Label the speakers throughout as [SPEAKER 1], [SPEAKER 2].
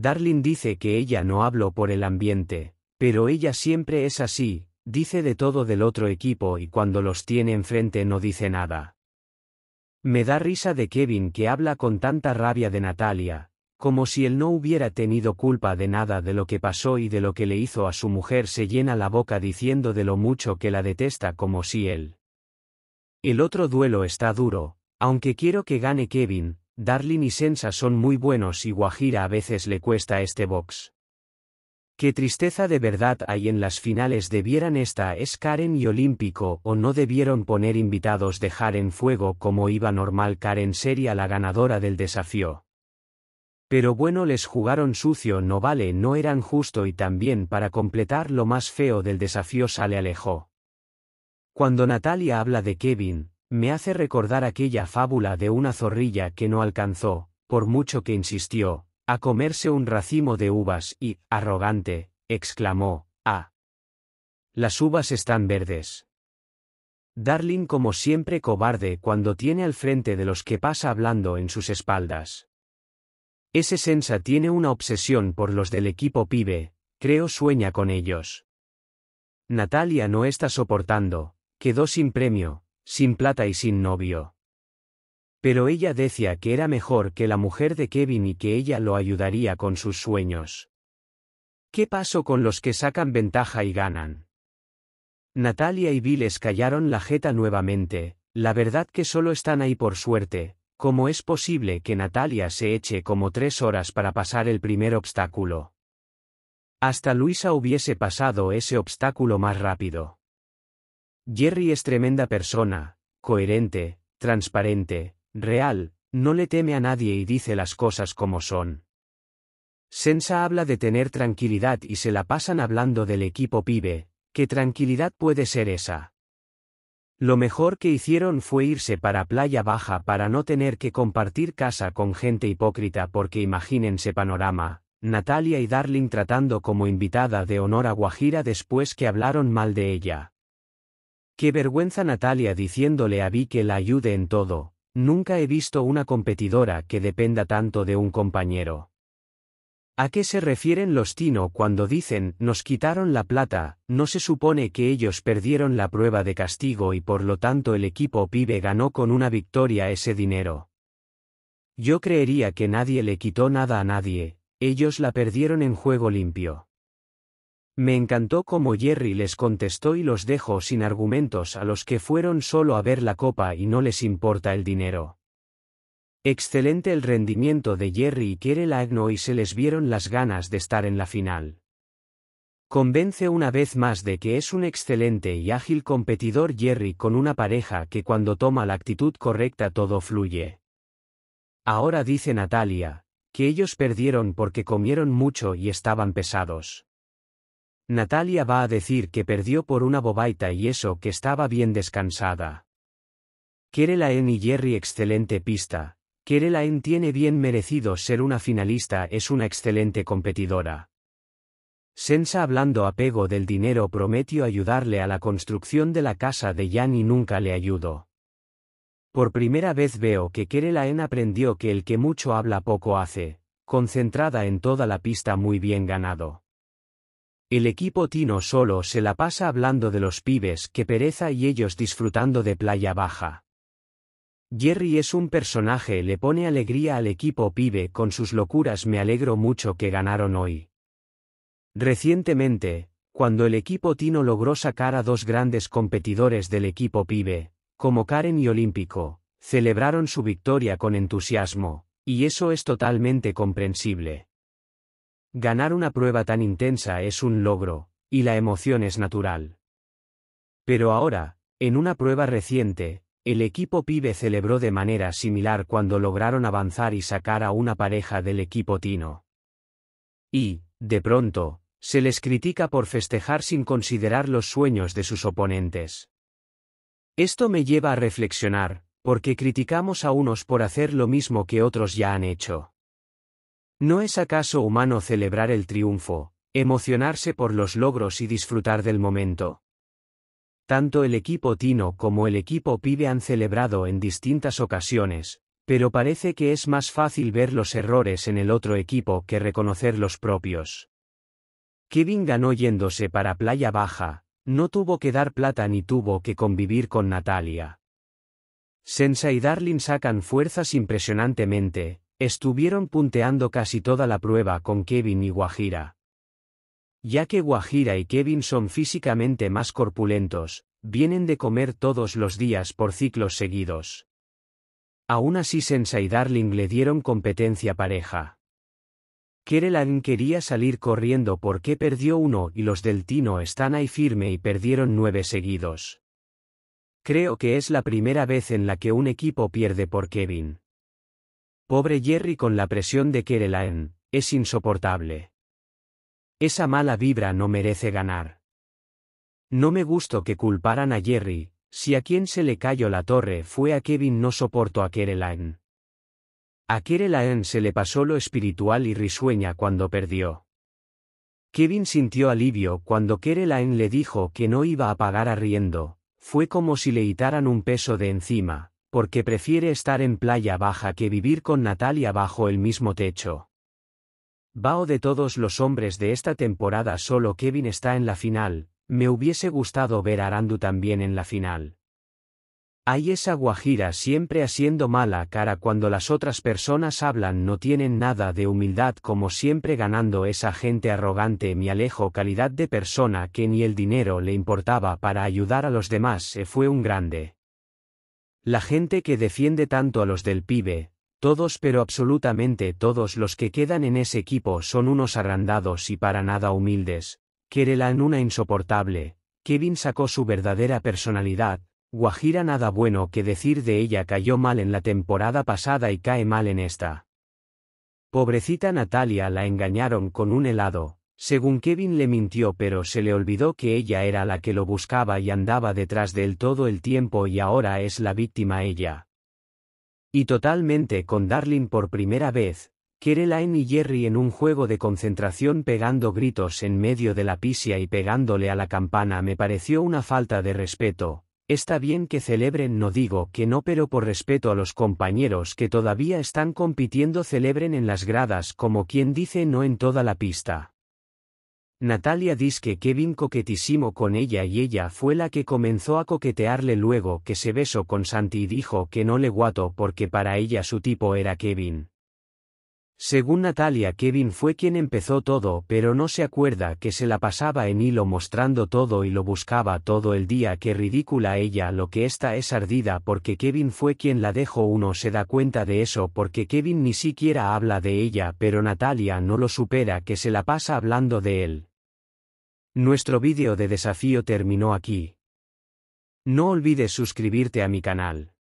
[SPEAKER 1] Darling dice que ella no habló por el ambiente, pero ella siempre es así, dice de todo del otro equipo y cuando los tiene enfrente no dice nada. Me da risa de Kevin que habla con tanta rabia de Natalia, como si él no hubiera tenido culpa de nada de lo que pasó y de lo que le hizo a su mujer se llena la boca diciendo de lo mucho que la detesta como si él. El otro duelo está duro, aunque quiero que gane Kevin, Darling y Sensa son muy buenos y Guajira a veces le cuesta este box. Qué tristeza de verdad hay en las finales debieran esta es Karen y Olímpico o no debieron poner invitados dejar en fuego como iba normal Karen sería la ganadora del desafío. Pero bueno les jugaron sucio no vale no eran justo y también para completar lo más feo del desafío sale Alejo. Cuando Natalia habla de Kevin, me hace recordar aquella fábula de una zorrilla que no alcanzó, por mucho que insistió, a comerse un racimo de uvas y, arrogante, exclamó, Ah. Las uvas están verdes. Darling como siempre cobarde cuando tiene al frente de los que pasa hablando en sus espaldas. Ese Sensa tiene una obsesión por los del equipo pibe, creo sueña con ellos. Natalia no está soportando, quedó sin premio, sin plata y sin novio. Pero ella decía que era mejor que la mujer de Kevin y que ella lo ayudaría con sus sueños. ¿Qué pasó con los que sacan ventaja y ganan? Natalia y Bill callaron la jeta nuevamente, la verdad que solo están ahí por suerte, ¿cómo es posible que Natalia se eche como tres horas para pasar el primer obstáculo? Hasta Luisa hubiese pasado ese obstáculo más rápido. Jerry es tremenda persona, coherente, transparente, real, no le teme a nadie y dice las cosas como son. Sensa habla de tener tranquilidad y se la pasan hablando del equipo pibe, ¿qué tranquilidad puede ser esa? Lo mejor que hicieron fue irse para Playa Baja para no tener que compartir casa con gente hipócrita porque imagínense panorama, Natalia y Darling tratando como invitada de honor a Guajira después que hablaron mal de ella. Qué vergüenza Natalia diciéndole a Vi que la ayude en todo, nunca he visto una competidora que dependa tanto de un compañero. ¿A qué se refieren los Tino cuando dicen, nos quitaron la plata, no se supone que ellos perdieron la prueba de castigo y por lo tanto el equipo pibe ganó con una victoria ese dinero? Yo creería que nadie le quitó nada a nadie, ellos la perdieron en juego limpio. Me encantó cómo Jerry les contestó y los dejó sin argumentos a los que fueron solo a ver la copa y no les importa el dinero. Excelente el rendimiento de Jerry y el Agno y se les vieron las ganas de estar en la final. Convence una vez más de que es un excelente y ágil competidor Jerry con una pareja que cuando toma la actitud correcta todo fluye. Ahora dice Natalia, que ellos perdieron porque comieron mucho y estaban pesados. Natalia va a decir que perdió por una bobaita y eso que estaba bien descansada. Kerelaen y Jerry excelente pista. Kerelaen tiene bien merecido ser una finalista, es una excelente competidora. Sensa hablando apego del dinero prometió ayudarle a la construcción de la casa de Jan y nunca le ayudó. Por primera vez veo que Kerelaen aprendió que el que mucho habla poco hace, concentrada en toda la pista muy bien ganado. El equipo Tino solo se la pasa hablando de los pibes que pereza y ellos disfrutando de playa baja. Jerry es un personaje, le pone alegría al equipo pibe con sus locuras, me alegro mucho que ganaron hoy. Recientemente, cuando el equipo Tino logró sacar a dos grandes competidores del equipo pibe, como Karen y Olímpico, celebraron su victoria con entusiasmo, y eso es totalmente comprensible. Ganar una prueba tan intensa es un logro, y la emoción es natural. Pero ahora, en una prueba reciente, el equipo pibe celebró de manera similar cuando lograron avanzar y sacar a una pareja del equipo Tino. Y, de pronto, se les critica por festejar sin considerar los sueños de sus oponentes. Esto me lleva a reflexionar, porque criticamos a unos por hacer lo mismo que otros ya han hecho. ¿No es acaso humano celebrar el triunfo, emocionarse por los logros y disfrutar del momento? Tanto el equipo Tino como el equipo Pibe han celebrado en distintas ocasiones, pero parece que es más fácil ver los errores en el otro equipo que reconocer los propios. Kevin ganó yéndose para Playa Baja, no tuvo que dar plata ni tuvo que convivir con Natalia. Sensa y Darling sacan fuerzas impresionantemente, Estuvieron punteando casi toda la prueba con Kevin y Guajira. Ya que Guajira y Kevin son físicamente más corpulentos, vienen de comer todos los días por ciclos seguidos. Aún así y Darling le dieron competencia pareja. Kerelan quería salir corriendo porque perdió uno y los del Tino están ahí firme y perdieron nueve seguidos. Creo que es la primera vez en la que un equipo pierde por Kevin. Pobre Jerry con la presión de Kerelaen, es insoportable. Esa mala vibra no merece ganar. No me gustó que culparan a Jerry, si a quien se le cayó la torre fue a Kevin no soporto a Kerelaen. A Kerelaen se le pasó lo espiritual y risueña cuando perdió. Kevin sintió alivio cuando Kerelaen le dijo que no iba a pagar arriendo, fue como si le hitaran un peso de encima, porque prefiere estar en playa baja que vivir con Natalia bajo el mismo techo. Bao de todos los hombres de esta temporada solo Kevin está en la final, me hubiese gustado ver a Arandu también en la final. Hay esa guajira siempre haciendo mala cara cuando las otras personas hablan no tienen nada de humildad como siempre ganando esa gente arrogante mi alejo calidad de persona que ni el dinero le importaba para ayudar a los demás se eh, fue un grande. La gente que defiende tanto a los del pibe, todos pero absolutamente todos los que quedan en ese equipo son unos arrandados y para nada humildes. en una insoportable. Kevin sacó su verdadera personalidad. Guajira nada bueno que decir de ella cayó mal en la temporada pasada y cae mal en esta. Pobrecita Natalia la engañaron con un helado, según Kevin le mintió pero se le olvidó que ella era la que lo buscaba y andaba detrás de él todo el tiempo y ahora es la víctima ella. Y totalmente con Darling por primera vez, Kereline y Jerry en un juego de concentración pegando gritos en medio de la pisia y pegándole a la campana me pareció una falta de respeto. Está bien que celebren no digo que no pero por respeto a los compañeros que todavía están compitiendo celebren en las gradas como quien dice no en toda la pista. Natalia dice que Kevin coquetísimo con ella y ella fue la que comenzó a coquetearle luego que se besó con Santi y dijo que no le guato porque para ella su tipo era Kevin. Según Natalia Kevin fue quien empezó todo pero no se acuerda que se la pasaba en hilo mostrando todo y lo buscaba todo el día que ridícula ella lo que esta es ardida porque Kevin fue quien la dejó uno se da cuenta de eso porque Kevin ni siquiera habla de ella pero Natalia no lo supera que se la pasa hablando de él. Nuestro vídeo de desafío terminó aquí. No olvides suscribirte a mi canal.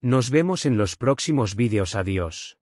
[SPEAKER 1] Nos vemos en los próximos vídeos. Adiós.